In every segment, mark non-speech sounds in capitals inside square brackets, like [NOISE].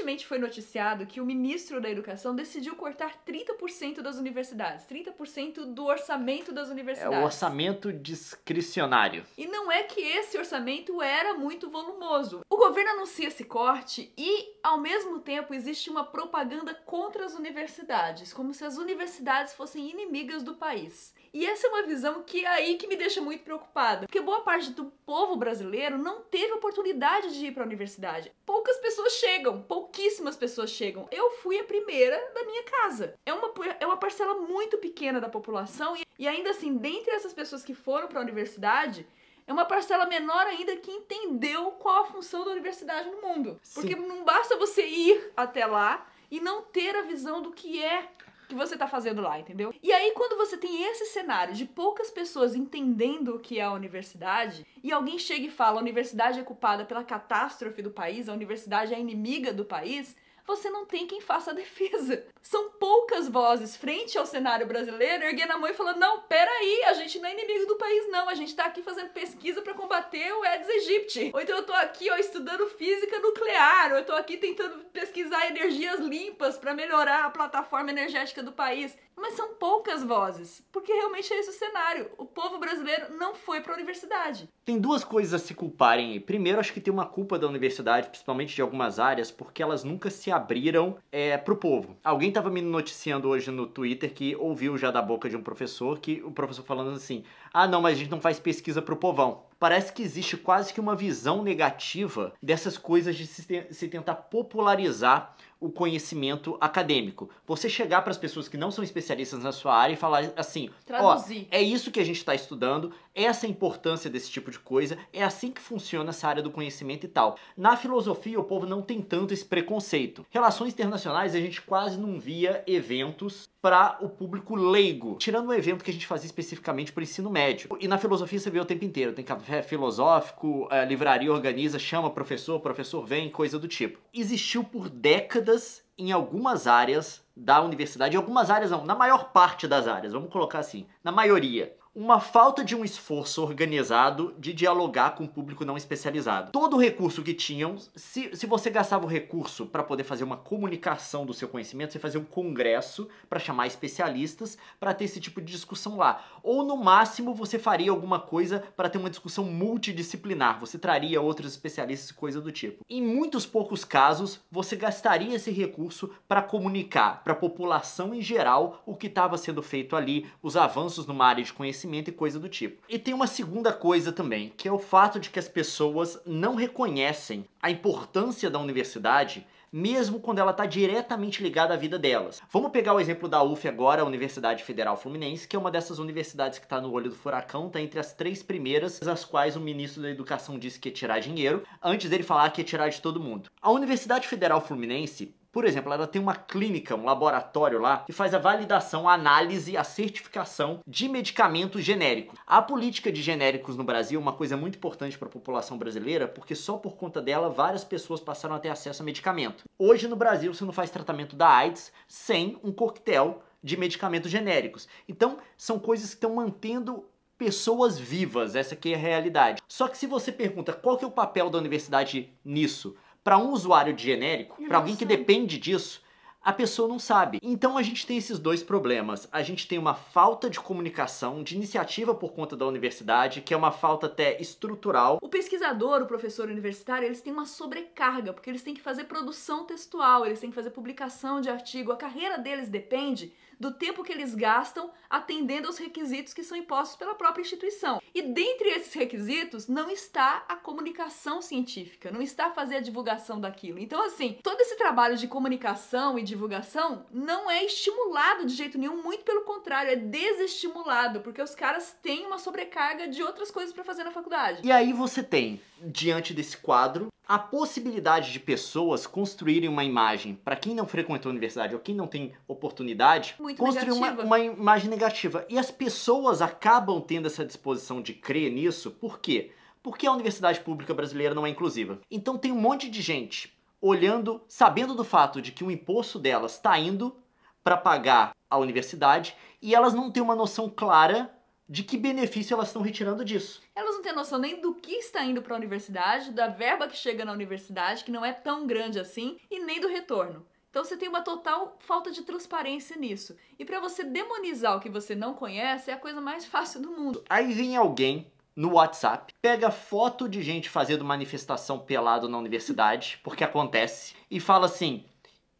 Recentemente foi noticiado que o ministro da Educação decidiu cortar 30% das universidades, 30% do orçamento das universidades. É o orçamento discricionário. E não é que esse orçamento era muito volumoso. O governo anuncia esse corte e, ao mesmo tempo, existe uma propaganda contra as universidades, como se as universidades fossem inimigas do país. E essa é uma visão que é aí que me deixa muito preocupada, porque boa parte do povo brasileiro não teve oportunidade de ir para a universidade. Poucas pessoas chegam, pouquíssimas pessoas chegam. Eu fui a primeira da minha casa. É uma, é uma parcela muito pequena da população e, e ainda assim, dentre essas pessoas que foram para a universidade, é uma parcela menor ainda que entendeu qual a função da universidade no mundo. Sim. Porque não basta você ir até lá e não ter a visão do que é que você tá fazendo lá, entendeu? E aí, quando você tem esse cenário de poucas pessoas entendendo o que é a universidade, e alguém chega e fala a universidade é culpada pela catástrofe do país, a universidade é inimiga do país, você não tem quem faça a defesa. São poucas vozes frente ao cenário brasileiro erguendo a mão e falando: não, peraí, a gente não é inimigo do país, não. A gente tá aqui fazendo pesquisa para combater o Aedes aegypti. Ou então eu tô aqui, ó, estudando física nuclear. Ou eu tô aqui tentando pesquisar energias limpas para melhorar a plataforma energética do país. Mas são poucas vozes, porque realmente é esse o cenário. O povo brasileiro não foi para a universidade. Tem duas coisas a se culparem. Primeiro, acho que tem uma culpa da universidade, principalmente de algumas áreas, porque elas nunca se abriram é, para o povo. Alguém estava me noticiando hoje no Twitter que ouviu já da boca de um professor que o professor falando assim: ah, não, mas a gente não faz pesquisa para o povão parece que existe quase que uma visão negativa dessas coisas de se, se tentar popularizar o conhecimento acadêmico. Você chegar para as pessoas que não são especialistas na sua área e falar assim: Traduzir. ó, é isso que a gente está estudando, essa é a importância desse tipo de coisa, é assim que funciona essa área do conhecimento e tal. Na filosofia, o povo não tem tanto esse preconceito. Relações internacionais, a gente quase não via eventos para o público leigo, tirando um evento que a gente fazia especificamente para o ensino médio. E na filosofia você vê o tempo inteiro, tem café filosófico, a é, livraria organiza, chama professor, professor vem, coisa do tipo. Existiu por décadas em algumas áreas da universidade, em algumas áreas não, na maior parte das áreas, vamos colocar assim, na maioria uma falta de um esforço organizado de dialogar com o público não especializado. Todo o recurso que tinham, se, se você gastava o recurso para poder fazer uma comunicação do seu conhecimento, você fazia um congresso para chamar especialistas para ter esse tipo de discussão lá. Ou no máximo você faria alguma coisa para ter uma discussão multidisciplinar, você traria outros especialistas e coisa do tipo. Em muitos poucos casos, você gastaria esse recurso para comunicar para a população em geral o que estava sendo feito ali, os avanços numa área de conhecimento reconhecimento e coisa do tipo. E tem uma segunda coisa também, que é o fato de que as pessoas não reconhecem a importância da universidade mesmo quando ela está diretamente ligada à vida delas. Vamos pegar o exemplo da UF agora, a Universidade Federal Fluminense, que é uma dessas universidades que está no olho do furacão, está entre as três primeiras, as quais o ministro da Educação disse que ia tirar dinheiro, antes dele falar que ia tirar de todo mundo. A Universidade Federal Fluminense por exemplo, ela tem uma clínica, um laboratório lá, que faz a validação, a análise, a certificação de medicamentos genéricos. A política de genéricos no Brasil é uma coisa muito importante para a população brasileira, porque só por conta dela várias pessoas passaram a ter acesso a medicamento. Hoje no Brasil você não faz tratamento da AIDS sem um coquetel de medicamentos genéricos. Então, são coisas que estão mantendo pessoas vivas, essa aqui é a realidade. Só que se você pergunta qual que é o papel da universidade nisso, para um usuário de genérico, para alguém que depende disso, a pessoa não sabe. Então a gente tem esses dois problemas. A gente tem uma falta de comunicação, de iniciativa por conta da universidade, que é uma falta até estrutural. O pesquisador, o professor universitário, eles têm uma sobrecarga, porque eles têm que fazer produção textual, eles têm que fazer publicação de artigo, a carreira deles depende do tempo que eles gastam atendendo aos requisitos que são impostos pela própria instituição. E dentre esses requisitos não está a comunicação científica, não está fazer a divulgação daquilo. Então, assim, todo esse trabalho de comunicação e divulgação não é estimulado de jeito nenhum, muito pelo contrário, é desestimulado, porque os caras têm uma sobrecarga de outras coisas para fazer na faculdade. E aí você tem, diante desse quadro, a possibilidade de pessoas construírem uma imagem para quem não frequentou a universidade ou quem não tem oportunidade, Muito construir uma, uma, imagem negativa. E as pessoas acabam tendo essa disposição de crer nisso, por quê? Porque a universidade pública brasileira não é inclusiva. Então tem um monte de gente olhando, sabendo do fato de que o imposto delas está indo para pagar a universidade e elas não têm uma noção clara de que benefício elas estão retirando disso. Elas não tem noção nem do que está indo para a universidade, da verba que chega na universidade, que não é tão grande assim, e nem do retorno. Então você tem uma total falta de transparência nisso. E para você demonizar o que você não conhece é a coisa mais fácil do mundo. Aí vem alguém no WhatsApp, pega foto de gente fazendo manifestação pelado na universidade, [LAUGHS] porque acontece, e fala assim: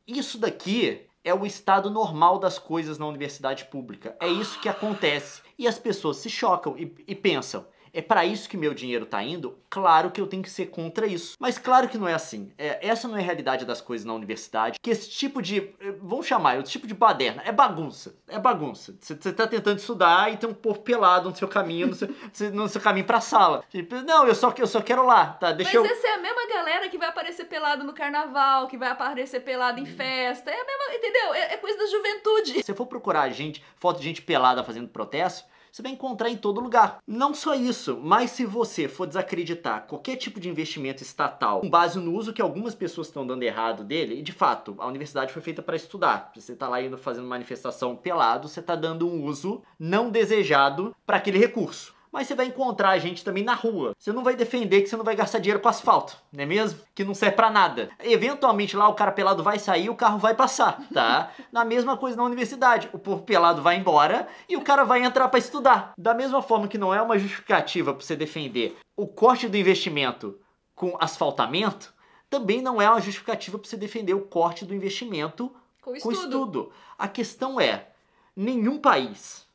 "Isso daqui é o estado normal das coisas na universidade pública. É isso que acontece. E as pessoas se chocam e, e pensam: é para isso que meu dinheiro tá indo, claro que eu tenho que ser contra isso. Mas claro que não é assim. É, essa não é a realidade das coisas na universidade, que esse tipo de, eh, vamos chamar, é o tipo de baderna, é bagunça, é bagunça. Você tá tentando estudar e tem um povo pelado no seu caminho, no seu, [LAUGHS] no seu caminho pra sala. Tipo, não, eu só, eu só quero lá, tá? Deixa Mas eu... essa é a mesma galera que vai aparecer pelado no carnaval, que vai aparecer pelado em hum. festa, é a mesma, entendeu? É, é coisa da juventude. Se você for procurar gente, foto de gente pelada fazendo protesto, você vai encontrar em todo lugar. Não só isso, mas se você for desacreditar qualquer tipo de investimento estatal com base no uso que algumas pessoas estão dando errado dele, e de fato, a universidade foi feita para estudar. Você está lá indo fazendo manifestação pelado, você está dando um uso não desejado para aquele recurso mas você vai encontrar a gente também na rua. Você não vai defender que você não vai gastar dinheiro com asfalto, não é mesmo? Que não serve para nada. Eventualmente lá o cara pelado vai sair e o carro vai passar, tá? [LAUGHS] Na mesma coisa na universidade. O povo pelado vai embora e o cara vai entrar para estudar. Da mesma forma que não é uma justificativa para você defender o corte do investimento com asfaltamento, também não é uma justificativa para você defender o corte do investimento com estudo. com estudo. A questão é: nenhum país,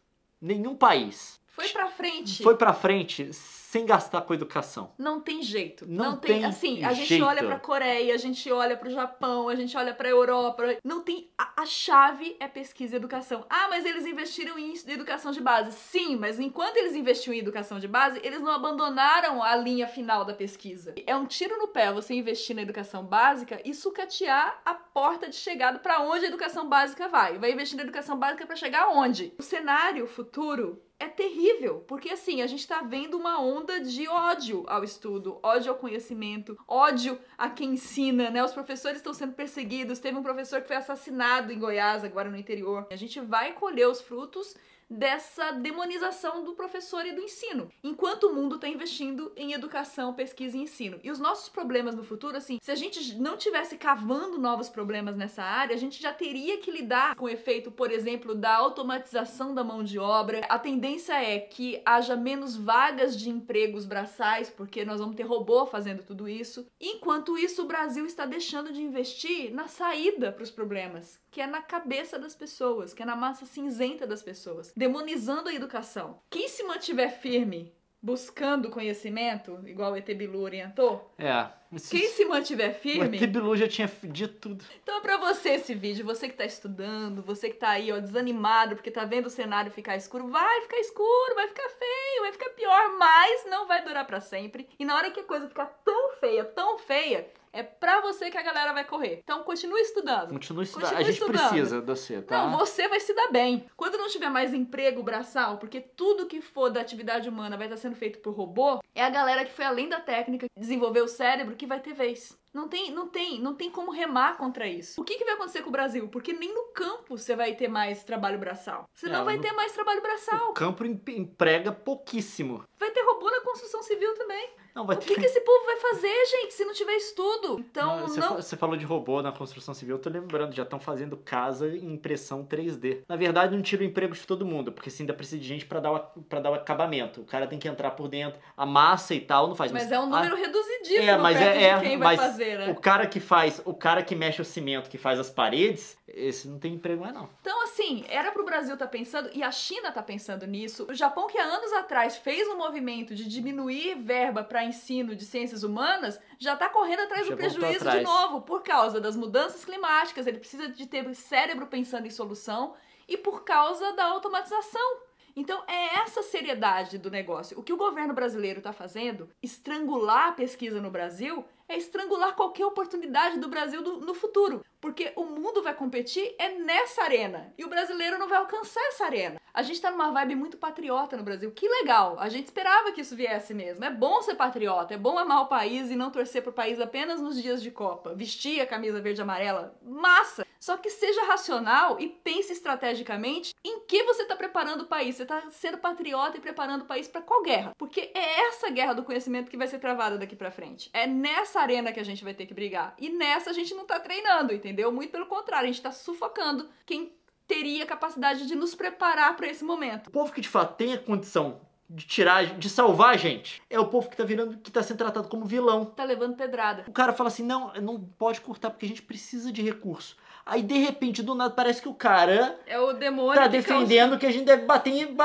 nenhum país foi pra frente. Foi pra frente sem gastar com educação. Não tem jeito. Não, não tem, tem, assim, a gente olha pra Coreia, a gente olha pro Japão, a gente olha pra Europa. Não tem. A, a, chave é pesquisa e educação. Ah, mas eles investiram em educação de base. Sim, mas enquanto eles investiram em educação de base, eles não abandonaram a linha final da pesquisa. É um tiro no pé você investir na educação básica e sucatear a porta de chegada para onde a educação básica vai. Vai investir na educação básica para chegar aonde? O cenário futuro é terrível, porque assim, a gente está vendo uma onda de ódio ao estudo, ódio ao conhecimento, ódio a quem ensina, né? Os professores estão sendo perseguidos, teve um professor que foi assassinado em Goiás, agora no interior. A gente vai colher os frutos dessa demonização do professor e do ensino, enquanto o mundo está investindo em educação, pesquisa e ensino. E os nossos problemas no futuro, assim, se a gente não tivesse cavando novos problemas nessa área, a gente já teria que lidar com o efeito, por exemplo, da automatização da mão de obra. A tendência é que haja menos vagas de empregos braçais, porque nós vamos ter robô fazendo tudo isso. Enquanto isso, o Brasil está deixando de investir na saída para os problemas, que é na cabeça das pessoas, que é na massa cinzenta das pessoas, demonizando a educação. Quem se mantiver firme buscando conhecimento, igual o Etebilu orientou. É. Esses... Quem se mantiver firme. O Etebilu já tinha dito tudo. Então é pra você esse vídeo, você que tá estudando, você que tá aí, ó, desanimado porque tá vendo o cenário ficar escuro. Vai ficar escuro, vai ficar feio, vai ficar pior, mas não vai durar para sempre. E na hora que a coisa ficar tão feia, tão feia, é pra você que a galera vai correr. Então continue estudando. Continue estudando. Continue a gente estudando. precisa de você, tá? Não, você vai se dar bem. Quando não tiver mais emprego braçal, porque tudo que for da atividade humana vai estar sendo feito por robô, é a galera que foi além da técnica, desenvolveu o cérebro, que vai ter vez. Não tem, não tem, não tem como remar contra isso. O que, que vai acontecer com o Brasil? Porque nem no campo você vai ter mais trabalho braçal. Você é, não vai no... ter mais trabalho braçal. O campo emprega pouquíssimo. Vai ter robô na construção civil também. Não, vai o ter... que, que esse povo vai fazer, gente, se não tiver estudo? Então, não... Você, não... Falou, você falou de robô na construção civil, eu tô lembrando, já estão fazendo casa em impressão 3D. Na verdade, não tira o emprego de todo mundo, porque você ainda precisa de gente para dar, pra dar o acabamento. O cara tem que entrar por dentro, a massa e tal, não faz. Mas, mas é um número a... reduzidíssimo é, mas é, é, quem mas vai fazer, né? O cara que faz, o cara que mexe o cimento, que faz as paredes, esse não tem emprego mais não. Então, assim, era pro Brasil tá pensando, e a China tá pensando nisso, o Japão que há anos atrás fez um movimento de diminuir verba para ensino de ciências humanas já está correndo atrás já do prejuízo atrás. de novo, por causa das mudanças climáticas, ele precisa de ter cérebro pensando em solução e por causa da automatização. Então é essa seriedade do negócio. O que o governo brasileiro está fazendo, estrangular a pesquisa no Brasil, é estrangular qualquer oportunidade do Brasil do, no futuro, porque o mundo vai competir é nessa arena e o brasileiro não vai alcançar essa arena. A gente tá numa vibe muito patriota no Brasil, que legal, a gente esperava que isso viesse mesmo. É bom ser patriota, é bom amar o país e não torcer pro país apenas nos dias de Copa, vestir a camisa verde e amarela, massa! Só que seja racional e pense estrategicamente em que você está preparando o país. Você está sendo patriota e preparando o país para qual guerra? Porque é essa guerra do conhecimento que vai ser travada daqui para frente. É nessa arena que a gente vai ter que brigar. E nessa a gente não está treinando, entendeu? Muito pelo contrário, a gente está sufocando quem teria capacidade de nos preparar para esse momento. O povo que de fato tem a condição de tirar, de salvar a gente. É o povo que tá virando, que tá sendo tratado como vilão. Tá levando pedrada. O cara fala assim: não, não pode cortar porque a gente precisa de recurso. Aí, de repente, do nada, parece que o cara. É o demônio. Tá defendendo causa... que a gente deve bater em.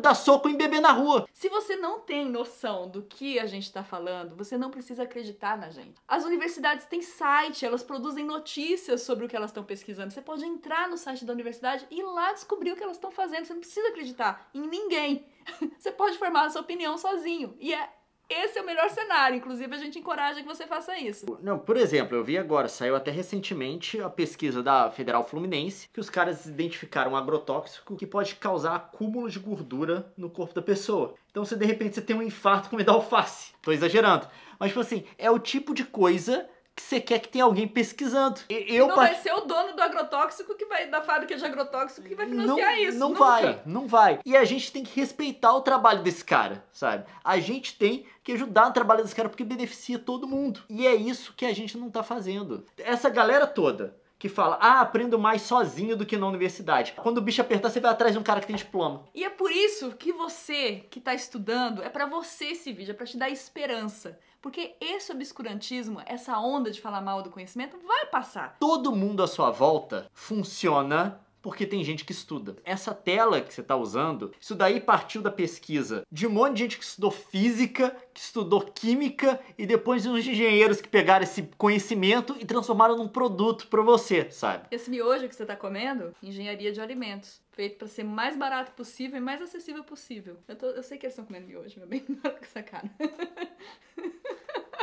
dar soco em bebê na rua. Se você não tem noção do que a gente tá falando, você não precisa acreditar na gente. As universidades têm site, elas produzem notícias sobre o que elas estão pesquisando. Você pode entrar no site da universidade e ir lá descobrir o que elas estão fazendo. Você não precisa acreditar em ninguém. [LAUGHS] Você pode formar a sua opinião sozinho. E é esse é o melhor cenário, inclusive a gente encoraja que você faça isso. Não, por exemplo, eu vi agora, saiu até recentemente a pesquisa da Federal Fluminense, que os caras identificaram um agrotóxico que pode causar acúmulo de gordura no corpo da pessoa. Então, se de repente você tem um infarto comendo alface, tô exagerando, mas tipo assim, é o tipo de coisa que você quer que tenha alguém pesquisando. E, eu não part... vai ser o dono do agrotóxico que vai da fábrica de agrotóxico que vai financiar não, isso. Não nunca. vai, não vai. E a gente tem que respeitar o trabalho desse cara, sabe? A gente tem que ajudar no trabalho desse cara porque beneficia todo mundo. E é isso que a gente não tá fazendo. Essa galera toda que fala, ah, aprendo mais sozinho do que na universidade. Quando o bicho apertar, você vai atrás de um cara que tem diploma. E é por isso que você que está estudando, é para você esse vídeo, é para te dar esperança. Porque esse obscurantismo, essa onda de falar mal do conhecimento, vai passar. Todo mundo à sua volta funciona porque tem gente que estuda. Essa tela que você está usando, isso daí partiu da pesquisa de um monte de gente que estudou física, que estudou química e depois uns engenheiros que pegaram esse conhecimento e transformaram num produto para você, sabe? Esse miojo que você está comendo, engenharia de alimentos feito para ser mais barato possível e mais acessível possível. Eu, tô, eu sei que eles estão comendo miojo, meu bem, [LAUGHS] não com essa cara.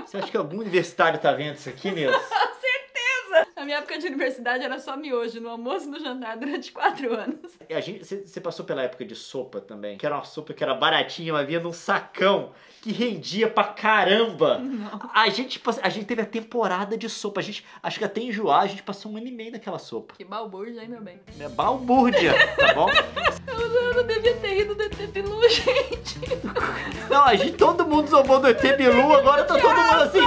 Você acha que algum universitário tá vendo isso aqui, mesmo? Nossa, a minha época de universidade era só miojo, no almoço e no jantar durante quatro anos. E a gente, você passou pela época de sopa também, que era uma sopa que era baratinha, mas vinha num sacão, que rendia pra caramba. Não. A gente, a gente teve a temporada de sopa, a gente, acho que até enjoar, a gente passou um ano e meio naquela sopa. Que balbúrdia, hein, meu bem? É balbúrdia, tá bom? eu, não, eu não devia ter ido do ET Bilu, [LAUGHS] gente. Não, a gente, todo mundo zombou do ET Bilu, agora tá todo mundo assim,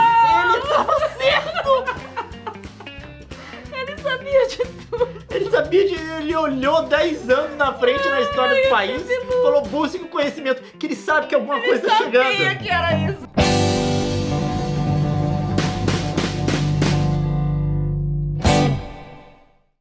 sabia disso. Ele olhou 10 anos na frente na história do país falou, busque o conhecimento, que ele sabe que alguma ele coisa está chegando. Ele sabia que era isso.